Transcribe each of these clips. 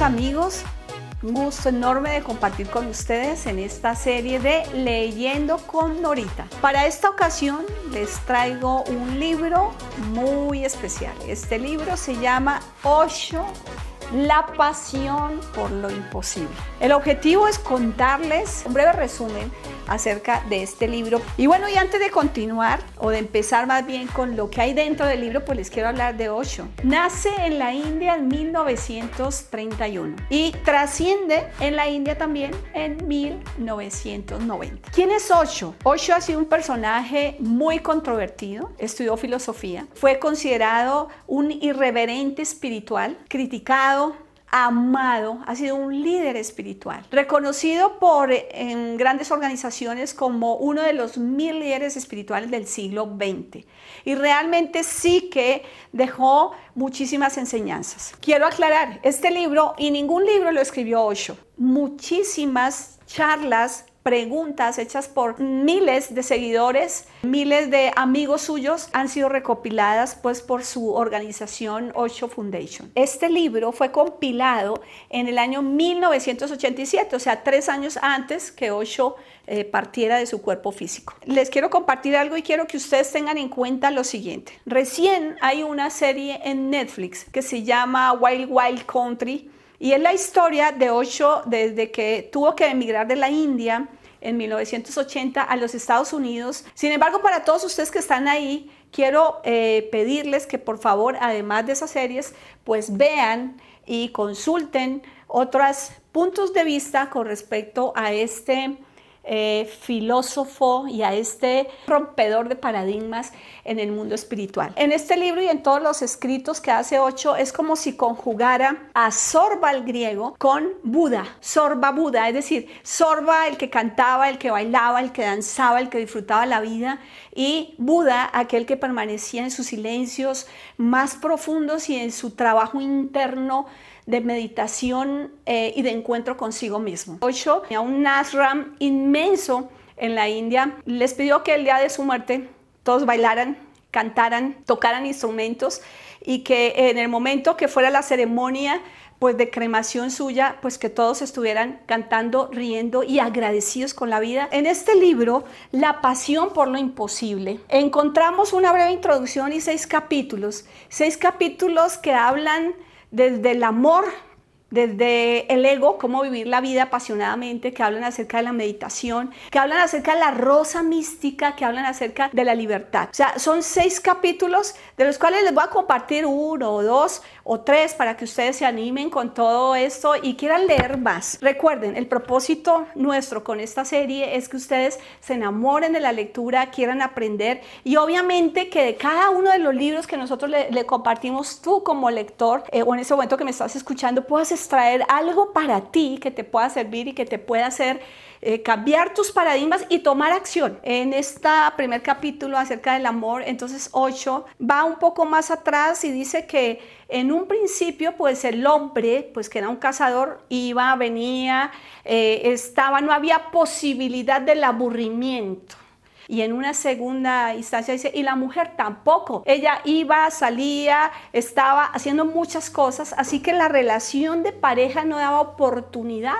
amigos, un gusto enorme de compartir con ustedes en esta serie de Leyendo con Norita. Para esta ocasión les traigo un libro muy especial. Este libro se llama Osho, la pasión por lo imposible. El objetivo es contarles un breve resumen acerca de este libro. Y bueno, y antes de continuar o de empezar más bien con lo que hay dentro del libro, pues les quiero hablar de Osho. Nace en la India en 1931 y trasciende en la India también en 1990. ¿Quién es Osho? Osho ha sido un personaje muy controvertido, estudió filosofía, fue considerado un irreverente espiritual, criticado, amado, ha sido un líder espiritual, reconocido por en grandes organizaciones como uno de los mil líderes espirituales del siglo XX. Y realmente sí que dejó muchísimas enseñanzas. Quiero aclarar, este libro y ningún libro lo escribió Osho. Muchísimas charlas preguntas hechas por miles de seguidores, miles de amigos suyos han sido recopiladas pues por su organización Osho Foundation. Este libro fue compilado en el año 1987, o sea, tres años antes que Osho eh, partiera de su cuerpo físico. Les quiero compartir algo y quiero que ustedes tengan en cuenta lo siguiente. Recién hay una serie en Netflix que se llama Wild Wild Country y es la historia de ocho desde que tuvo que emigrar de la India en 1980 a los Estados Unidos. Sin embargo, para todos ustedes que están ahí, quiero eh, pedirles que por favor, además de esas series, pues vean y consulten otros puntos de vista con respecto a este eh, filósofo y a este rompedor de paradigmas en el mundo espiritual. En este libro y en todos los escritos que hace ocho es como si conjugara a Sorba el griego con Buda, Sorba Buda, es decir, Sorba el que cantaba, el que bailaba, el que danzaba, el que disfrutaba la vida y Buda aquel que permanecía en sus silencios más profundos y en su trabajo interno de meditación eh, y de encuentro consigo mismo. Ocho, a un ashram inmenso en la India, les pidió que el día de su muerte todos bailaran, cantaran, tocaran instrumentos y que en el momento que fuera la ceremonia pues de cremación suya, pues que todos estuvieran cantando, riendo y agradecidos con la vida. En este libro, La pasión por lo imposible, encontramos una breve introducción y seis capítulos, seis capítulos que hablan desde el amor desde el ego, cómo vivir la vida apasionadamente, que hablan acerca de la meditación, que hablan acerca de la rosa mística, que hablan acerca de la libertad. O sea, son seis capítulos de los cuales les voy a compartir uno o dos o tres para que ustedes se animen con todo esto y quieran leer más. Recuerden, el propósito nuestro con esta serie es que ustedes se enamoren de la lectura, quieran aprender y obviamente que de cada uno de los libros que nosotros le, compartimos tú como lector eh, o en ese momento que me estás escuchando, puedas traer algo para ti que te pueda servir y que te pueda hacer eh, cambiar tus paradigmas y tomar acción. En este primer capítulo acerca del amor, entonces 8, va un poco más atrás y dice que en un principio, pues el hombre, pues que era un cazador, iba, venía, eh, estaba, no había posibilidad del aburrimiento. Y en una segunda instancia dice, y la mujer tampoco. Ella iba, salía, estaba haciendo muchas cosas, así que la relación de pareja no daba oportunidad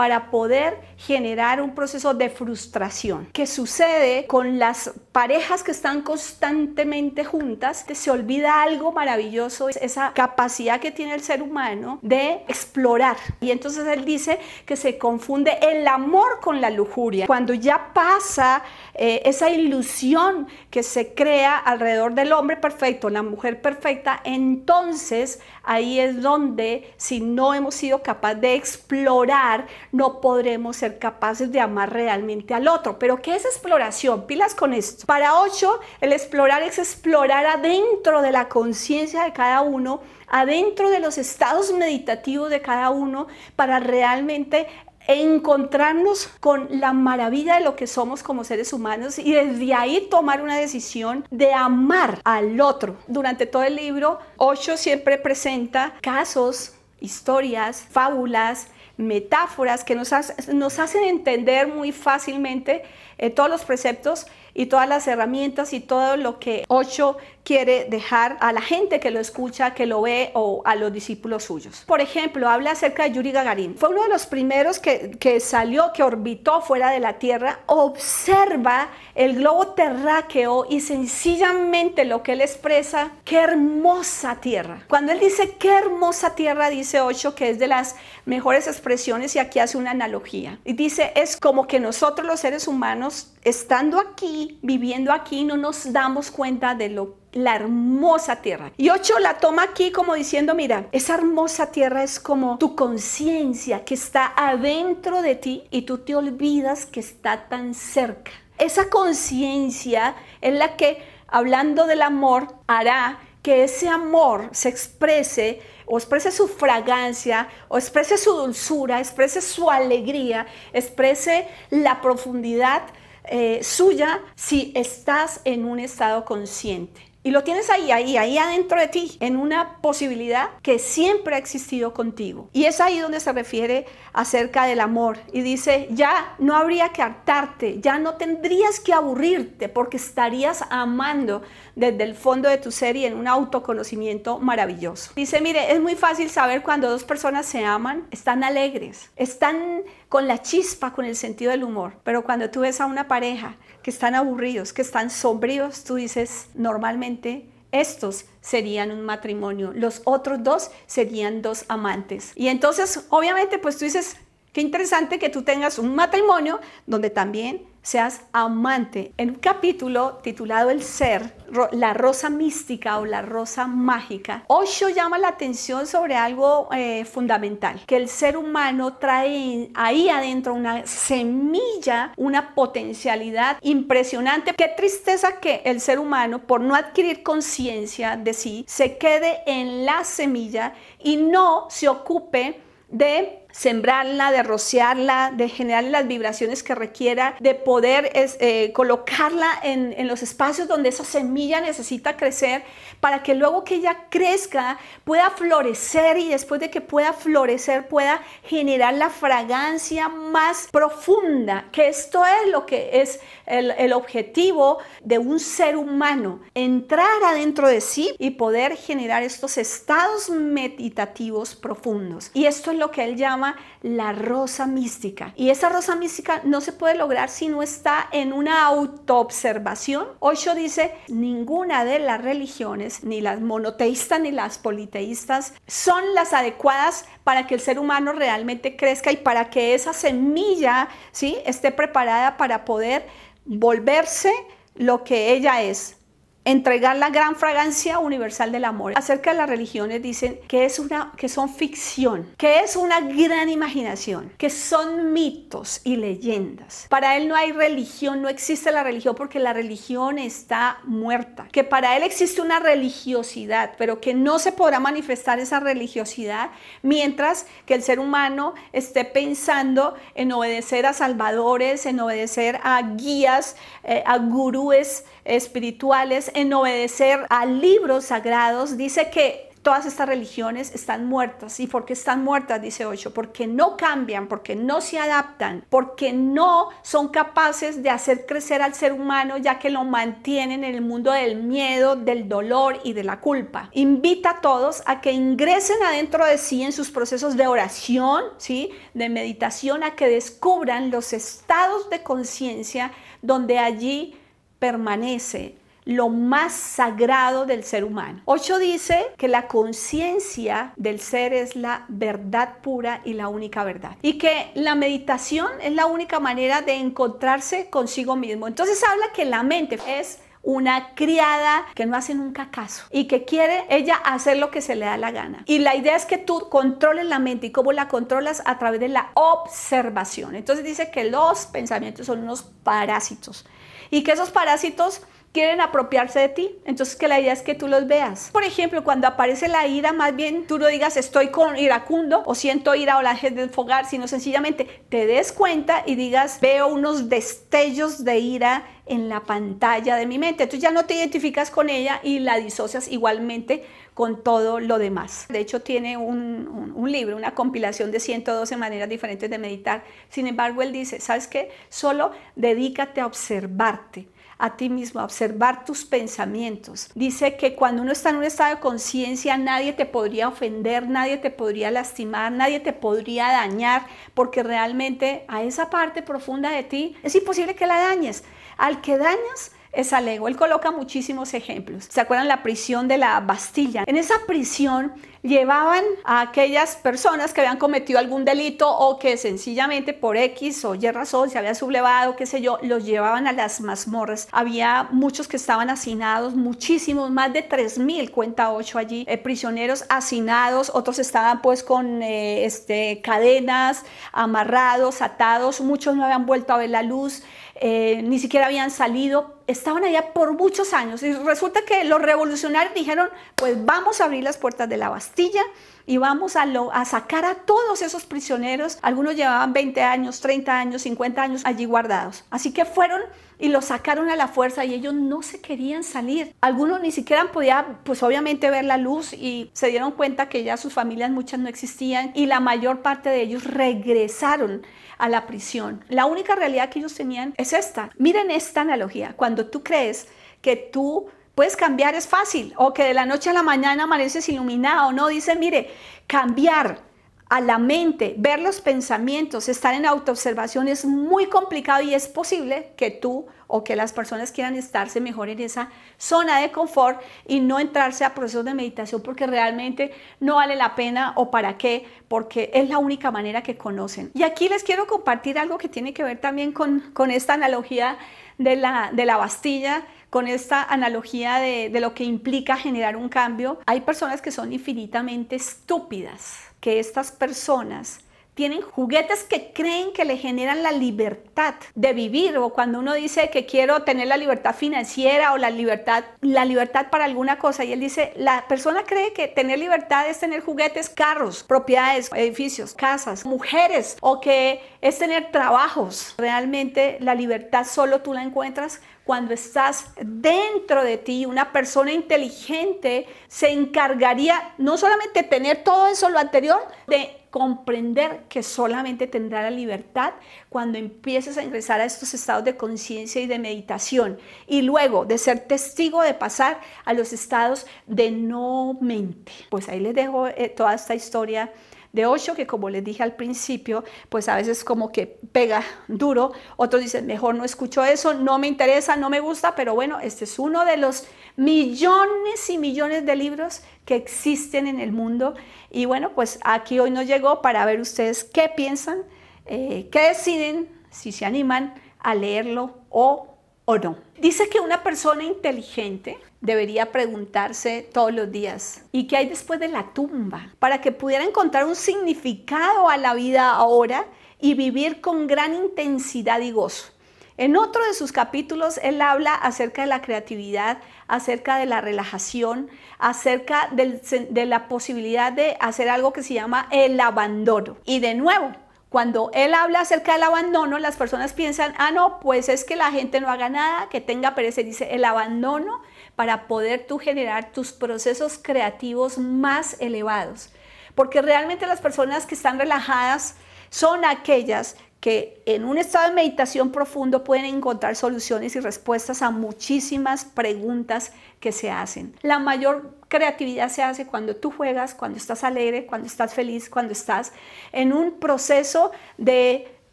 para poder generar un proceso de frustración que sucede con las parejas que están constantemente juntas. que Se olvida algo maravilloso, esa capacidad que tiene el ser humano de explorar. Y entonces él dice que se confunde el amor con la lujuria. Cuando ya pasa eh, esa ilusión que se crea alrededor del hombre perfecto, la mujer perfecta, entonces ahí es donde si no hemos sido capaz de explorar no podremos ser capaces de amar realmente al otro. Pero ¿qué es exploración? Pilas con esto. Para 8, el explorar es explorar adentro de la conciencia de cada uno, adentro de los estados meditativos de cada uno, para realmente encontrarnos con la maravilla de lo que somos como seres humanos y desde ahí tomar una decisión de amar al otro. Durante todo el libro, Ocho siempre presenta casos, historias, fábulas, metáforas que nos, hacen entender muy fácilmente eh, todos los preceptos y todas las herramientas y todo lo que Ocho quiere dejar a la gente que lo escucha, que lo ve o a los discípulos suyos. Por ejemplo, habla acerca de Yuri Gagarin. Fue uno de los primeros que, salió, que orbitó fuera de la Tierra. Observa el globo terráqueo y sencillamente lo que él expresa, qué hermosa Tierra. Cuando él dice qué hermosa Tierra, dice Ocho que es de las mejores expresiones y aquí hace una analogía. Y dice, es como que nosotros los seres humanos, estando aquí, viviendo aquí, no nos damos cuenta de lo la hermosa tierra. Y ocho la toma aquí como diciendo, mira, esa hermosa tierra es como tu conciencia que está adentro de ti y tú te olvidas que está tan cerca. Esa conciencia es la que, hablando del amor, hará que ese amor se exprese o exprese su fragancia, o exprese su dulzura, exprese su alegría, exprese la profundidad eh, suya si estás en un estado consciente. Y lo tienes ahí, ahí, ahí adentro de ti, en una posibilidad que siempre ha existido contigo. Y es ahí donde se refiere acerca del amor. Y dice, ya no habría que hartarte, ya no tendrías que aburrirte porque estarías amando desde el fondo de tu ser y en un autoconocimiento maravilloso. Dice, mire, es muy fácil saber cuando dos personas se aman, están alegres, están con la chispa, con el sentido del humor. Pero cuando tú ves a una pareja que están aburridos, que están sombríos, tú dices, normalmente estos serían un matrimonio, los otros dos serían dos amantes. Y entonces, obviamente, pues tú dices, Qué interesante que tú tengas un matrimonio donde también seas amante. En un capítulo titulado El ser, la rosa mística o la rosa mágica, Osho llama la atención sobre algo eh, fundamental, que el ser humano trae ahí adentro una semilla, una potencialidad impresionante. Qué tristeza que el ser humano, por no adquirir conciencia de sí, se quede en la semilla y no se ocupe de sembrarla, de rociarla, de generar las vibraciones que requiera, de poder es, eh, colocarla en, los espacios donde esa semilla necesita crecer para que luego que ella crezca pueda florecer y después de que pueda florecer pueda generar la fragancia más profunda, que esto es lo que es el objetivo de un ser humano, entrar adentro de sí y poder generar estos estados meditativos profundos. Y esto es lo que él llama la rosa mística. Y esa rosa mística no se puede lograr si no está en una autoobservación. ocho dice, ninguna de las religiones, ni las monoteístas ni las politeístas, son las adecuadas para que el ser humano realmente crezca y para que esa semilla ¿sí? esté preparada para poder volverse lo que ella es, entregar la gran fragancia universal del amor. Acerca de las religiones dicen que, es una, que son ficción, que es una gran imaginación, que son mitos y leyendas. Para él no hay religión, no existe la religión porque la religión está muerta, que para él existe una religiosidad, pero que no se podrá manifestar esa religiosidad mientras que el ser humano esté pensando en obedecer a salvadores, en obedecer a guías, eh, a gurúes espirituales, en obedecer a libros sagrados, dice que todas estas religiones están muertas. ¿Y por qué están muertas? Dice 8. Porque no cambian, porque no se adaptan, porque no son capaces de hacer crecer al ser humano ya que lo mantienen en el mundo del miedo, del dolor y de la culpa. Invita a todos a que ingresen adentro de sí en sus procesos de oración, ¿sí? de meditación, a que descubran los estados de conciencia donde allí permanece lo más sagrado del ser humano. Ocho dice que la conciencia del ser es la verdad pura y la única verdad. Y que la meditación es la única manera de encontrarse consigo mismo. Entonces habla que la mente es una criada que no hace nunca caso y que quiere ella hacer lo que se le da la gana. Y la idea es que tú controles la mente y cómo la controlas a través de la observación. Entonces dice que los pensamientos son unos parásitos y que esos parásitos quieren apropiarse de ti. Entonces que la idea es que tú los veas. Por ejemplo, cuando aparece la ira, más bien tú no digas estoy con iracundo o siento ira o la gente enfogar, sino sencillamente te des cuenta y digas veo unos destellos de ira en la pantalla de mi mente. Entonces ya no te identificas con ella y la disocias igualmente con todo lo demás. De hecho, tiene un, un, libro, una compilación de 112 maneras diferentes de meditar. Sin embargo, él dice, ¿sabes qué? Solo dedícate a observarte a ti mismo, observar tus pensamientos. Dice que cuando uno está en un estado de conciencia, nadie te podría ofender, nadie te podría lastimar, nadie te podría dañar, porque realmente a esa parte profunda de ti es imposible que la dañes. Al que dañas, es ego, Él coloca muchísimos ejemplos. ¿Se acuerdan la prisión de la Bastilla? En esa prisión llevaban a aquellas personas que habían cometido algún delito o que sencillamente por X o Y razón se había sublevado, qué sé yo, los llevaban a las mazmorras. Había muchos que estaban hacinados, muchísimos, más de 3.000, cuenta 8 allí, eh, prisioneros hacinados, otros estaban pues con eh, este, cadenas, amarrados, atados, muchos no habían vuelto a ver la luz, eh, ni siquiera habían salido estaban allá por muchos años y resulta que los revolucionarios dijeron, pues vamos a abrir las puertas de la Bastilla y vamos a, a sacar a todos esos prisioneros. Algunos llevaban 20 años, 30 años, 50 años allí guardados. Así que fueron y los sacaron a la fuerza y ellos no se querían salir. Algunos ni siquiera podían, pues obviamente, ver la luz y se dieron cuenta que ya sus familias muchas no existían y la mayor parte de ellos regresaron a la prisión. La única realidad que ellos tenían es esta. Miren esta analogía. Cuando tú crees que tú Puedes cambiar, es fácil. O que de la noche a la mañana amaneces iluminado. No, dice, mire, cambiar a la mente, ver los pensamientos, estar en autoobservación es muy complicado y es posible que tú o que las personas quieran estarse mejor en esa zona de confort y no entrarse a procesos de meditación porque realmente no vale la pena o para qué, porque es la única manera que conocen. Y aquí les quiero compartir algo que tiene que ver también con, esta analogía de la, Bastilla, con esta analogía de lo que implica generar un cambio. Hay personas que son infinitamente estúpidas que estas personas tienen juguetes que creen que le generan la libertad de vivir o cuando uno dice que quiero tener la libertad financiera o la libertad la libertad para alguna cosa y él dice la persona cree que tener libertad es tener juguetes, carros, propiedades, edificios, casas, mujeres o que es tener trabajos. Realmente la libertad solo tú la encuentras cuando estás dentro de ti, una persona inteligente se encargaría no solamente de tener todo eso lo anterior, de comprender que solamente tendrá la libertad cuando empieces a ingresar a estos estados de conciencia y de meditación y luego de ser testigo de pasar a los estados de no mente. Pues ahí les dejo eh, toda esta historia de 8 que como les dije al principio, pues a veces como que pega duro, otros dicen, mejor no escucho eso, no me interesa, no me gusta, pero bueno, este es uno de los millones y millones de libros que existen en el mundo y bueno, pues aquí hoy nos llegó para ver ustedes qué piensan, eh, qué deciden, si se animan a leerlo o, o no. Dice que una persona inteligente debería preguntarse todos los días. ¿Y qué hay después de la tumba? Para que pudiera encontrar un significado a la vida ahora y vivir con gran intensidad y gozo. En otro de sus capítulos, él habla acerca de la creatividad, acerca de la relajación, acerca de la posibilidad de hacer algo que se llama el abandono. Y de nuevo, cuando él habla acerca del abandono, las personas piensan, ah, no, pues es que la gente no haga nada, que tenga pereza. Dice, el abandono para poder tú generar tus procesos creativos más elevados. Porque realmente las personas que están relajadas son aquellas que en un estado de meditación profundo pueden encontrar soluciones y respuestas a muchísimas preguntas que se hacen. La mayor creatividad se hace cuando tú juegas, cuando estás alegre, cuando estás feliz, cuando estás en un proceso de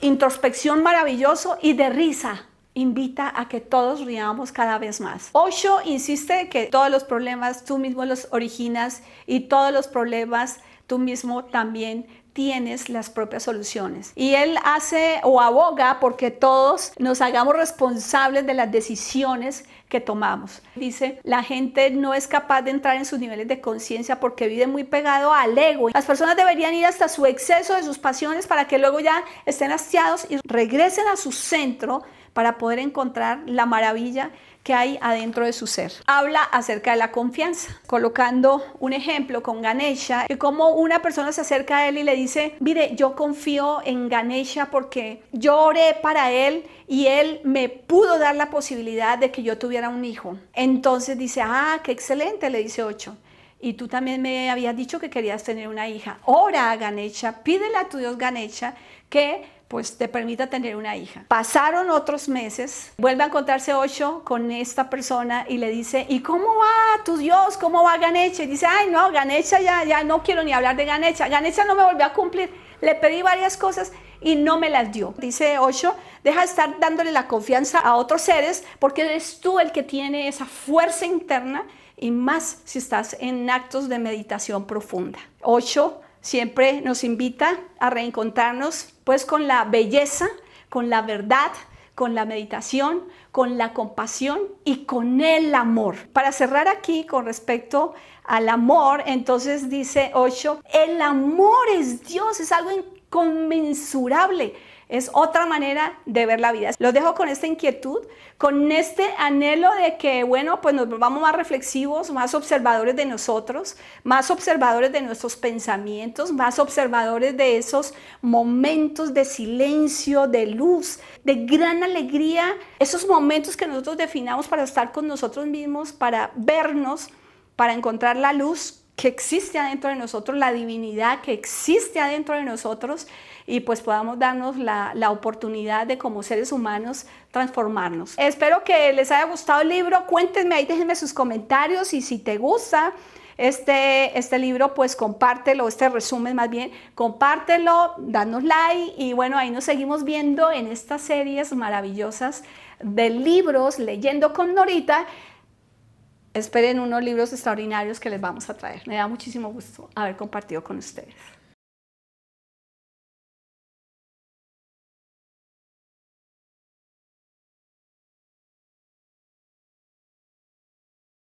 introspección maravilloso y de risa, invita a que todos riamos cada vez más. Osho insiste que todos los problemas tú mismo los originas y todos los problemas tú mismo también tienes las propias soluciones. Y él hace o aboga porque todos nos hagamos responsables de las decisiones que tomamos. Dice, la gente no es capaz de entrar en sus niveles de conciencia porque vive muy pegado al ego. Las personas deberían ir hasta su exceso de sus pasiones para que luego ya estén hastiados y regresen a su centro para poder encontrar la maravilla que hay adentro de su ser. Habla acerca de la confianza, colocando un ejemplo con Ganesha, que como una persona se acerca a él y le dice, mire, yo confío en Ganesha porque yo oré para él y él me pudo dar la posibilidad de que yo tuviera un hijo. Entonces dice, ah, qué excelente, le dice Ocho y tú también me habías dicho que querías tener una hija. Ora a Ganecha, pídele a tu Dios Ganecha que pues te permita tener una hija. Pasaron otros meses, vuelve a encontrarse Ocho con esta persona y le dice, ¿y cómo va tu Dios? ¿Cómo va Ganecha? Y dice, ay no, Ganecha ya, ya no quiero ni hablar de Ganecha, Ganecha no me volvió a cumplir, le pedí varias cosas y no me las dio. Dice Ocho: deja de estar dándole la confianza a otros seres porque eres tú el que tiene esa fuerza interna y más si estás en actos de meditación profunda. Ocho siempre nos invita a reencontrarnos pues con la belleza, con la verdad, con la meditación, con la compasión y con el amor. Para cerrar aquí con respecto al amor, entonces dice ocho: el amor es Dios, es algo inconmensurable es otra manera de ver la vida. Los dejo con esta inquietud, con este anhelo de que, bueno, pues nos volvamos más reflexivos, más observadores de nosotros, más observadores de nuestros pensamientos, más observadores de esos momentos de silencio, de luz, de gran alegría, esos momentos que nosotros definamos para estar con nosotros mismos, para vernos, para encontrar la luz que existe adentro de nosotros, la divinidad que existe adentro de nosotros y pues podamos darnos la, oportunidad de como seres humanos transformarnos. Espero que les haya gustado el libro, cuéntenme ahí, déjenme sus comentarios y si te gusta este, este libro, pues compártelo, este resumen más bien, compártelo, danos like y bueno, ahí nos seguimos viendo en estas series maravillosas de libros, leyendo con Norita esperen unos libros extraordinarios que les vamos a traer. Me da muchísimo gusto haber compartido con ustedes.